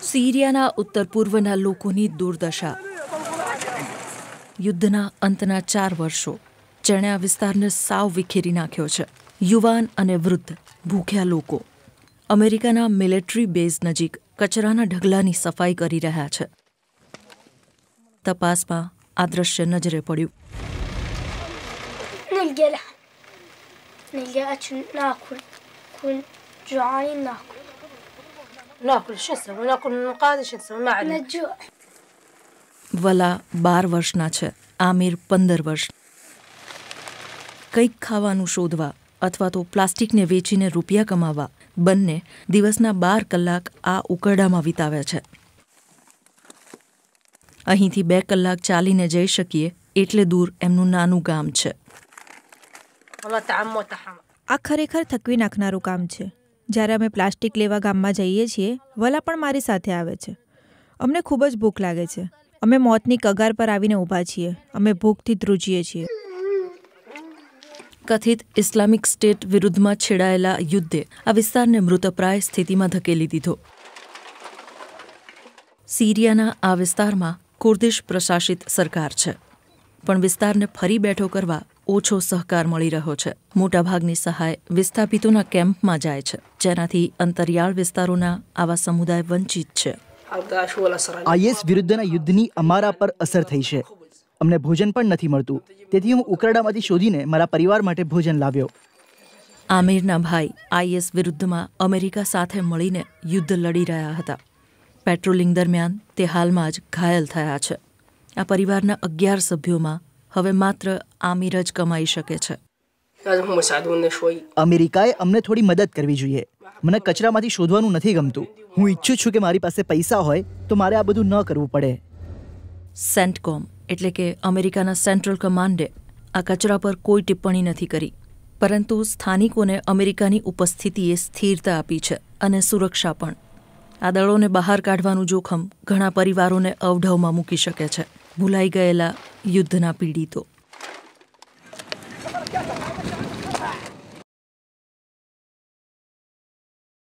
સિરિયાના ઉત્તર પૂર્વના લોકોની દુર્દશા યુદ્ધના અંતના ચાર વર્ષો જેણે આ વિસ્તારને સાવ વિખેરી નાખ્યો છે યુવાન અને વૃદ્ધ ભૂખ્યા લોકો અમેરિકાના મિલિટરી બેઝ નજીક કચરાના ઢગલાની સફાઈ કરી રહ્યા છે તપાસમાં આ દ્રશ્ય નજરે પડ્યું نلقى لحم نلقى أكل ناكل كل جوعانين ناكل شو نسوي ناكل نقاد شو نسوي ما عندنا نجوع વલા બાર વર્ષના છે આમિર પંદર વર્ષ કંઈક ખાવાનું શોધવા અથવા તો પ્લાસ્ટિકને વેચીને રૂપિયા કમાવા બંને દિવસના બાર કલાક આ ઉકરડામાં વિતાવે છે અહીંથી બે કલાક ચાલીને જઈ શકીએ એટલે દૂર એમનું નાનું ગામ છે આ ખરેખર થકવી નાખનારું કામ છે જ્યારે અમે પ્લાસ્ટિક લેવા ગામમાં જઈએ છીએ વલા પણ મારી સાથે આવે છે અમને ખૂબ જ ભૂખ લાગે છે અમે મોતની કગાર પર આવીને ઊભા છીએ અમે ભૂખથી ધ્રુજીએ છીએ કથિત ઇસ્લામિક સ્ટેટ વિરુદ્ધમાં છેડાયેલા યુદ્ધે આ વિસ્તારને મૃતપ્રાય સ્થિતિમાં ધકેલી દીધો સિરિયાના આ વિસ્તારમાં કુર્દિશ પ્રશાસિત સરકાર છે પણ વિસ્તારને ફરી બેઠો કરવા ઓછો સહકાર મળી રહ્યો છે મોટાભાગની સહાય વિસ્થાપિતોના કેમ્પમાં જાય છે જેનાથી અંતરિયાળ વિસ્તારોના આવા સમુદાય વંચિત છે આઈએસ વિરુદ્ધના યુદ્ધની અમારા પર અસર થઈ છે અમને ભોજન પણ નથી મળતું તેથી હું ઉકરડામાંથી શોધીને મારા પરિવાર માટે ભોજન લાવ્યો આમિરના ભાઈ આઈએસ વિરુદ્ધમાં અમેરિકા સાથે મળીને યુદ્ધ લડી રહ્યા હતા પેટ્રોલિંગ દરમિયાન તે હાલમાં જ ઘાયલ થયા છે આ પરિવારના અગિયાર સભ્યોમાં હવે માત્ર આમિર જ કમાઈ શકે છે અમેરિકાએ અમને થોડી મદદ કરવી જોઈએ મને કચરામાંથી શોધવાનું નથી ગમતું હું ઈચ્છું છું કે મારી પાસે પૈસા હોય તો મારે આ બધું ન કરવું પડે સેન્ટકોમ એટલે કે અમેરિકાના સેન્ટ્રલ કમાન્ડે આ કચરા પર કોઈ ટિપ્પણી નથી કરી પરંતુ સ્થાનિકોને અમેરિકાની ઉપસ્થિતિએ સ્થિરતા આપી છે અને સુરક્ષા પણ આ દળોને બહાર કાઢવાનું જોખમ ઘણા પરિવારોને અવઢવમાં મૂકી શકે છે ભૂલાઈ ગયેલા યુદ્ધના પીડિતો